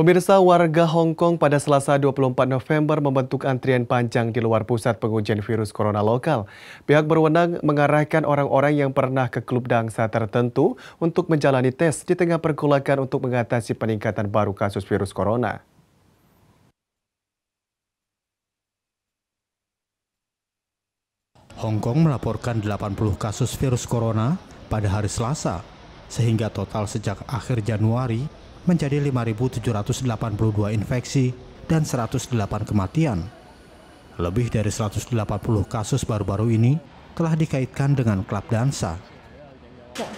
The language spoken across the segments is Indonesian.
Pemirsa warga Hong Kong pada Selasa 24 November membentuk antrian panjang di luar pusat pengujian virus corona lokal. Pihak berwenang mengarahkan orang-orang yang pernah ke klub dangsa tertentu untuk menjalani tes di tengah pergolakan untuk mengatasi peningkatan baru kasus virus corona. Hong Kong melaporkan 80 kasus virus corona pada hari Selasa sehingga total sejak akhir Januari menjadi 5.782 infeksi dan 108 kematian. Lebih dari 180 kasus baru-baru ini telah dikaitkan dengan klub dansa.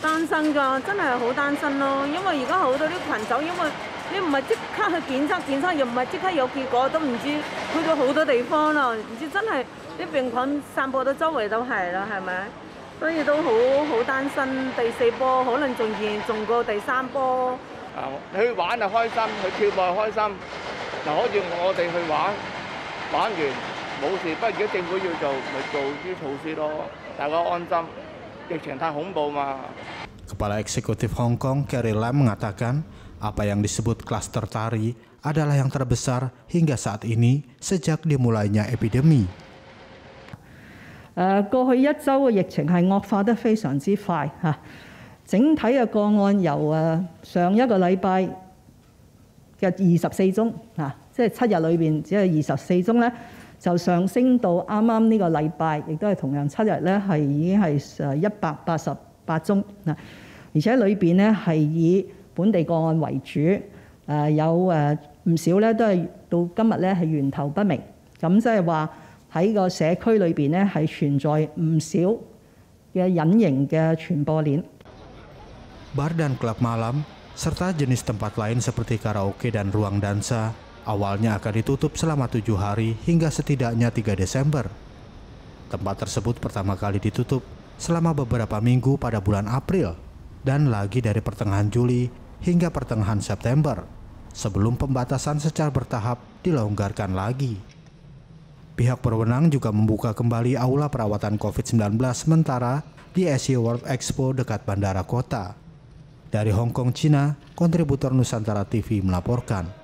擔心㗎，真係好擔心咯。因為而家好多啲群組，因為你唔係即刻去檢測，檢測又唔係即刻有結果，都唔知去到好多地方啦，唔知真係啲病菌散播到周圍都係啦，係咪？Kepala Eksekutif Hong Kong Carrie Lam mengatakan, apa yang disebut klaster tari adalah yang terbesar hingga saat ini sejak dimulainya epidemi. 誒過去一周嘅疫情係惡化得非常之快嚇，整體嘅個案由誒上一個禮拜嘅二十四宗嗱，即係七日裏邊只係二十四宗咧，就上升到啱啱呢個禮拜，亦都係同樣七日咧係已經係誒一百八十八宗嗱，而且裏邊咧係以本地個案為主，誒有誒唔少咧都係到今日咧係源頭不明，咁即係話。喺個社區裏邊呢，係存在唔少嘅隱形嘅傳播鏈。Bar dan klub malam serta jenis tempat lain seperti karaoke dan ruang dansa awalnya akan ditutup selama tujuh hari hingga setidaknya 3 Desember. Tempat tersebut pertama kali ditutup selama beberapa minggu pada bulan April dan lagi dari pertengahan Juli hingga pertengahan September sebelum pembatasan secara bertahap dilonggarkan lagi. Pihak berwenang juga membuka kembali aula perawatan COVID-19 sementara di Asia e World Expo dekat bandara kota. Dari Hong Kong, Cina, kontributor Nusantara TV melaporkan.